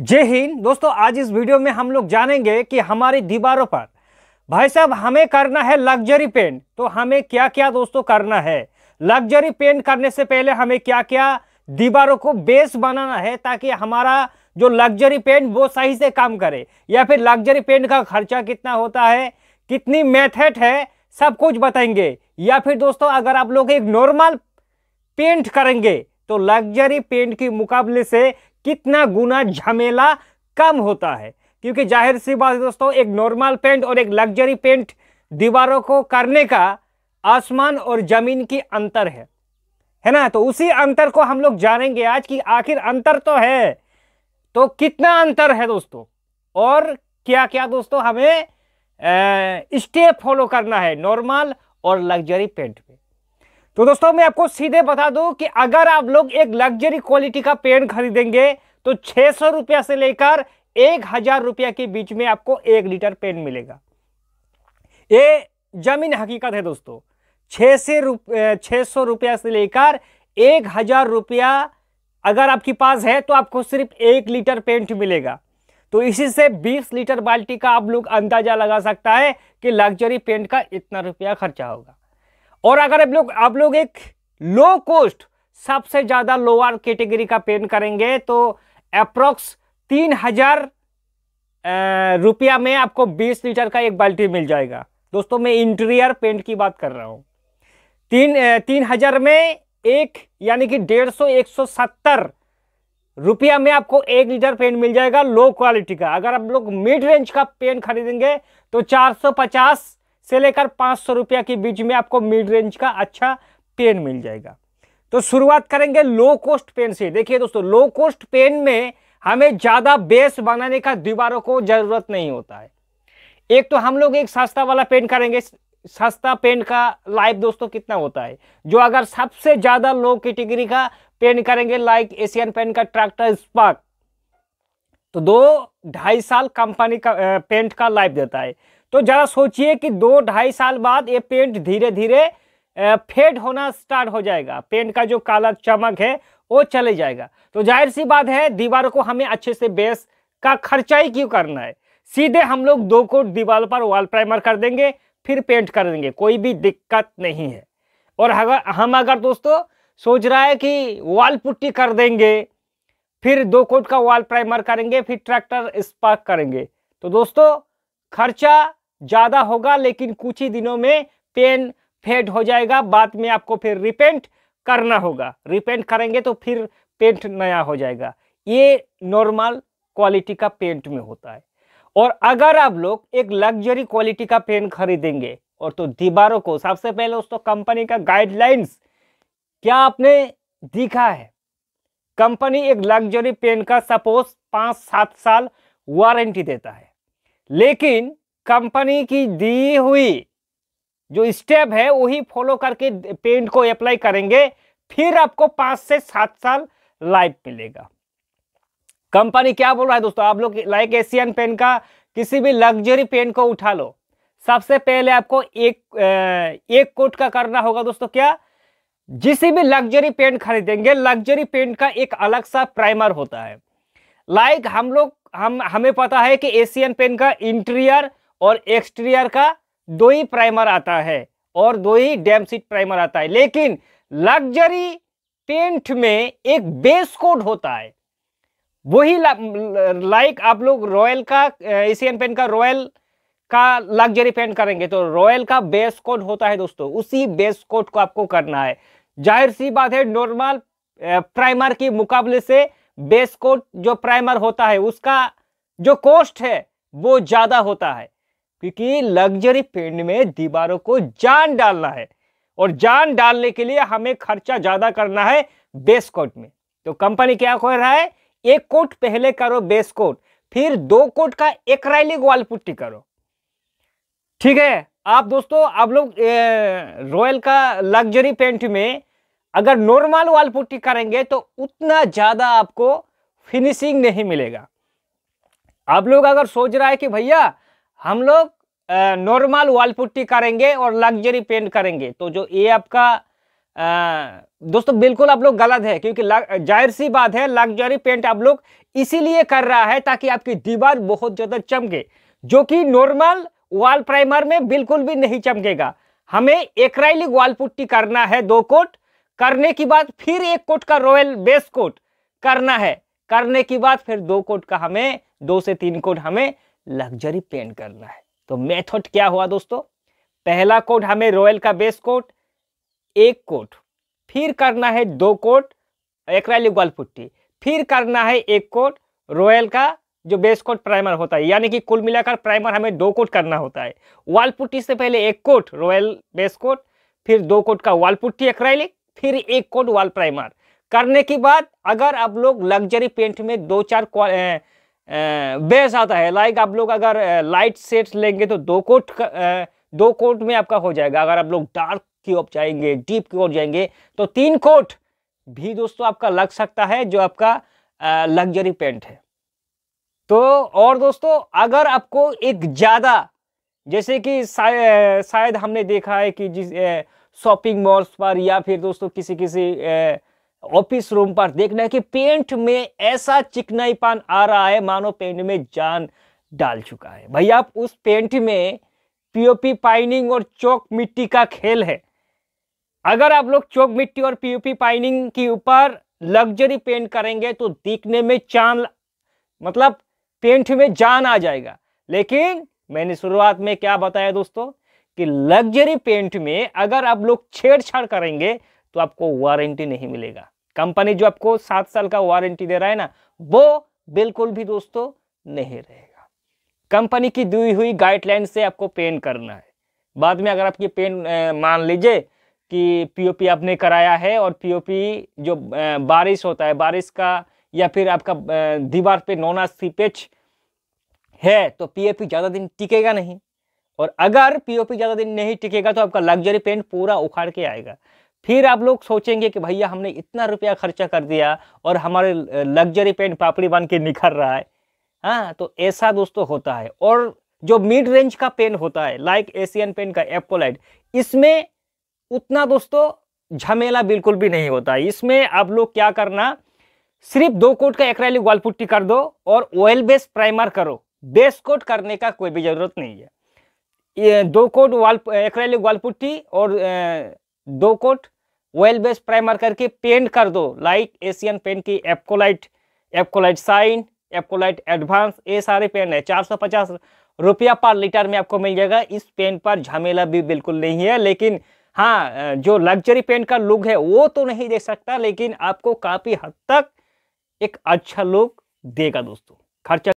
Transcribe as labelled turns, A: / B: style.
A: जय हिंद दोस्तों आज इस वीडियो में हम लोग जानेंगे कि हमारी दीवारों पर भाई साहब हमें करना है लग्जरी पेंट तो हमें क्या क्या दोस्तों करना है लग्जरी पेंट करने से पहले हमें क्या क्या दीवारों को बेस बनाना है ताकि हमारा जो लग्जरी पेंट वो सही से काम करे या फिर लग्जरी पेंट का खर्चा कितना होता है कितनी मेथड है सब कुछ बताएंगे या फिर दोस्तों अगर आप लोग एक नॉर्मल पेंट करेंगे तो लग्जरी पेंट के मुकाबले से कितना गुना झमेला कम होता है क्योंकि जाहिर सी बात है दोस्तों एक नॉर्मल पेंट और एक लग्जरी पेंट दीवारों को करने का आसमान और ज़मीन की अंतर है है ना तो उसी अंतर को हम लोग जानेंगे आज कि आखिर अंतर तो है तो कितना अंतर है दोस्तों और क्या क्या दोस्तों हमें स्टेप फॉलो करना है नॉर्मल और लग्जरी पेंट में तो दोस्तों मैं आपको सीधे बता दूं कि अगर आप लोग एक लग्जरी क्वालिटी का पेंट खरीदेंगे तो छह सौ रुपया से लेकर एक हजार रुपया के बीच में आपको एक लीटर पेन मिलेगा ये जमीन हकीकत है दोस्तों छह से छह सौ रुपया से लेकर एक हज़ार रुपया अगर आपके पास है तो आपको सिर्फ एक लीटर पेंट मिलेगा तो इसी से 20 लीटर बाल्टी का आप लोग अंदाजा लगा सकता है कि लग्जरी पेंट का इतना रुपया खर्चा होगा और अगर आप लोग आप लोग एक लो कॉस्ट सबसे ज़्यादा लोअर कैटेगरी का पेंट करेंगे तो अप्रोक्स तीन हजार रुपया में आपको बीस लीटर का एक बाल्टी मिल जाएगा दोस्तों मैं इंटीरियर पेंट की बात कर रहा हूँ तीन तीन हजार में एक यानी कि डेढ़ सौ एक सौ सत्तर रुपया में आपको एक लीटर पेंट मिल जाएगा लो क्वालिटी का अगर आप लोग मिड रेंज का पेंट खरीदेंगे तो 450 से लेकर 500 रुपया के बीच में आपको मिड रेंज का अच्छा पेन मिल जाएगा तो शुरुआत करेंगे लो कॉस्ट पेन से देखिए दोस्तों लो कॉस्ट पेन में हमें ज़्यादा बेस बनाने का दीवारों को ज़रूरत नहीं होता है एक तो हम लोग एक सस्ता वाला पेंट करेंगे सस्ता पेंट का लाइफ दोस्तों कितना होता है जो अगर सबसे ज़्यादा लो कैटेगरी का पेंट करेंगे लाइक एशियन पेंट का ट्रैक्टर स्पार्क तो दो ढाई साल कंपनी का पेंट का लाइफ देता है तो ज़रा सोचिए कि दो ढाई साल बाद ये पेंट धीरे धीरे फेड होना स्टार्ट हो जाएगा पेंट का जो काला चमक है वो चले जाएगा तो जाहिर सी बात है दीवारों को हमें अच्छे से बेस का खर्चा ही क्यों करना है सीधे हम लोग दो कोट दीवार पर वॉल प्राइमर कर देंगे फिर पेंट कर देंगे कोई भी दिक्कत नहीं है और अगर हम अगर दोस्तों सोच रहा है कि वॉल पुट्टी कर देंगे फिर दो कोट का वॉल प्राइमर करेंगे फिर ट्रैक्टर स्पार्क करेंगे तो दोस्तों खर्चा ज़्यादा होगा लेकिन कुछ ही दिनों में पेन फेड हो जाएगा बाद में आपको फिर रिपेंट करना होगा रिपेंट करेंगे तो फिर पेंट नया हो जाएगा ये नॉर्मल क्वालिटी का पेंट में होता है और अगर आप लोग एक लग्जरी क्वालिटी का पेंट खरीदेंगे और तो दीवारों को सबसे पहले दोस्तों कंपनी का गाइडलाइंस क्या आपने दिखा है कंपनी एक लग्जरी पेंट का सपोज पांच सात साल वारंटी देता है लेकिन कंपनी की दी हुई जो स्टेप है वही फॉलो करके पेंट को अप्लाई करेंगे फिर आपको पांच से सात साल लाइफ मिलेगा कंपनी क्या बोल रहा है दोस्तों आप लोग लाइक एशियन पेन का किसी भी लग्जरी पेन को उठा लो सबसे पहले आपको एक एक कोट का करना होगा दोस्तों क्या जिस भी लग्जरी पेंट खरीदेंगे लग्जरी पेंट का एक अलग सा प्राइमर होता है लाइक हम लोग हम हमें पता है कि एशियन पेंट का इंटीरियर और एक्सटीरियर का दो ही प्राइमर आता है और दो ही डैम सीट प्राइमर आता है लेकिन लग्जरी पेंट में एक बेस कोड होता है वही लाइक आप लोग रॉयल का एशियन पेंट का रॉयल का लग्जरी पेंट करेंगे तो रॉयल का बेस कोड होता है दोस्तों उसी बेस कोड को आपको करना है जाहिर सी बात है नॉर्मल प्राइमर के मुकाबले से बेस कोड जो प्राइमर होता है उसका जो कॉस्ट है वो ज़्यादा होता है क्योंकि लग्जरी पेंट में दीवारों को जान डालना है और जान डालने के लिए हमें खर्चा ज्यादा करना है बेस कोट में तो कंपनी क्या कह रहा है एक कोट पहले करो बेस कोट फिर दो कोट का एक रैलिक वाल पुट्टी करो ठीक है आप दोस्तों आप लोग रॉयल का लग्जरी पेंट में अगर नॉर्मल वाल पुट्टी करेंगे तो उतना ज़्यादा आपको फिनिशिंग नहीं मिलेगा आप लोग अगर सोच रहा है कि भैया हम लोग नॉर्मल वॉल पुट्टी करेंगे और लग्जरी पेंट करेंगे तो जो ये आपका दोस्तों बिल्कुल आप लोग गलत है क्योंकि जाहिर सी बात है लग्जरी पेंट आप लोग इसीलिए कर रहा है ताकि आपकी दीवार बहुत ज़्यादा चमके जो कि नॉर्मल वॉल प्राइमर में बिल्कुल भी नहीं चमकेगा हमें एक्राइलिक वॉल पुट्टी करना है दो कोट करने के बाद फिर एक कोट का रॉयल बेस कोट करना है करने के बाद फिर दो कोट का हमें दो से तीन कोट हमें लग्जरी पेंट करना है तो मेथड क्या हुआ दोस्तों पहला कोट हमें रॉयल का बेस कोट एक कोट फिर करना है दो कोट एक्राइलिक वाल पुट्टी फिर करना है एक कोट रॉयल का जो बेस कोट प्राइमर होता है यानी कि कुल मिलाकर प्राइमर हमें दो कोट करना होता है वाल पुट्टी से पहले एक कोट रॉयल बेस कोट फिर दो कोट का वाल पुट्टी एक्राइलिक फिर एक कोट वाल प्राइमर करने के बाद अगर आप लोग लग्जरी पेंट में दो चार बेस आता है लाइक आप लोग अगर लाइट सेट्स लेंगे तो दो कोट दो कोट में आपका हो जाएगा अगर आप लोग डार्क की ओर जाएंगे डीप की ओर जाएंगे तो तीन कोट भी दोस्तों आपका लग सकता है जो आपका लग्जरी पेंट है तो और दोस्तों अगर आपको एक ज़्यादा जैसे कि शायद हमने देखा है कि जिस शॉपिंग मॉल्स पर या फिर दोस्तों किसी किसी ए, ऑफिस रूम पर देखना है कि पेंट में ऐसा चिकनाईपान आ रहा है मानो पेंट में जान डाल चुका है भाई आप उस पेंट में पीओपी पाइनिंग और चौक मिट्टी का खेल है अगर आप लोग चौक मिट्टी और पीओपी पाइनिंग के ऊपर लग्जरी पेंट करेंगे तो दिखने में चांद मतलब पेंट में जान आ जाएगा लेकिन मैंने शुरुआत में क्या बताया दोस्तों कि लग्जरी पेंट में अगर आप लोग छेड़छाड़ करेंगे तो आपको वारंटी नहीं मिलेगा कंपनी जो आपको सात साल का वारंटी दे रहा है ना वो बिल्कुल भी दोस्तों नहीं रहेगा कंपनी की दी हुई गाइडलाइन से आपको पेन करना है बाद में अगर आपकी पेन मान लीजिए कि पीओपी आपने कराया है और पीओपी जो बारिश होता है बारिश का या फिर आपका दीवार पे नोना सीपेज है तो पीओपी ज़्यादा दिन टिकेगा नहीं और अगर पीओपी ज़्यादा दिन नहीं टिकेगा तो आपका लग्जरी पेंट पूरा उखाड़ के आएगा फिर आप लोग सोचेंगे कि भैया हमने इतना रुपया खर्चा कर दिया और हमारे लग्जरी पेंट पापड़ी बन के निखर रहा है हाँ तो ऐसा दोस्तों होता है और जो मिड रेंज का पेन होता है लाइक एशियन पेन का एपोलाइट इसमें उतना दोस्तों झमेला बिल्कुल भी नहीं होता है इसमें आप लोग क्या करना सिर्फ दो कोट का एक वाल पुट्टी कर दो और ऑयल बेस प्राइमर करो बेस कोट करने का कोई भी ज़रूरत नहीं है ये दो कोट वाल एक वाल पुट्टी और दो कोट वेल बेस प्राइमर करके पेंट कर दो लाइक एशियन पेंट की Apcolite Apcolite shine Apcolite advance ये सारे पेन है चार सौ पचास रुपया पर लीटर में आपको मिल जाएगा इस पेन पर झमेला भी बिल्कुल नहीं है लेकिन हाँ जो लग्जरी पेन का लुक है वो तो नहीं दे सकता लेकिन आपको काफ़ी हद तक एक अच्छा लुक देगा दोस्तों खर्चा